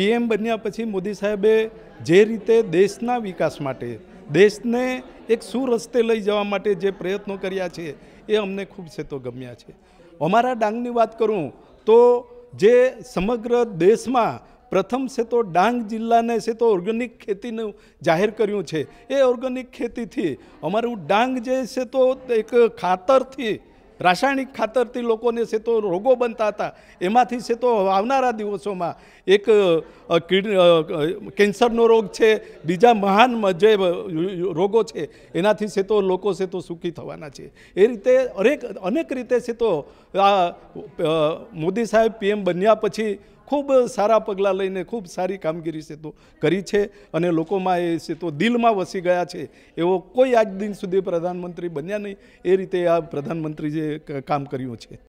PM બન્યા પછી મોદી સાહેબે જે રીતે દેશના વિકાસ માટે દેશને એક સુરસ્તે લઈ જવા માટે જે પ્રયત્નો કર્યા છે એ અમને ખૂબ છે તો ગમ્યા છે અમારા ડાંગની વાત કરું તો જે સમગ્ર દેશમાં પ્રથમ સેતો ડાંગ જિલ્લાને છે તો ઓર્ગેનિક ખેતીનું જાહેર કર્યું છે એ ઓર્ગેનિક ખેતીથી અમારું ડાંગ જે છે તો એક ખાતરથી રાસાયણિક ખાતરથી લોકોને છે તો રોગો બનતા હતા એમાંથી છે તો આવનારા દિવસોમાં એક કેન્સરનો રોગ છે બીજા મહાન જે રોગો છે એનાથી છે તો લોકો છે તો સુખી થવાના છે એ રીતે અનેક અનેક રીતે છે તો આ મોદી સાહેબ પીએમ બન્યા પછી ખૂબ સારા પગલાં લઈને ખૂબ સારી કામગીરી સેતુ કરી છે અને લોકોમાં એ સેતુ દિલમાં વસી ગયા છે એવો કોઈ આજ દિન સુધી પ્રધાનમંત્રી બન્યા નહીં એ રીતે આ પ્રધાનમંત્રી જે કામ કર્યું છે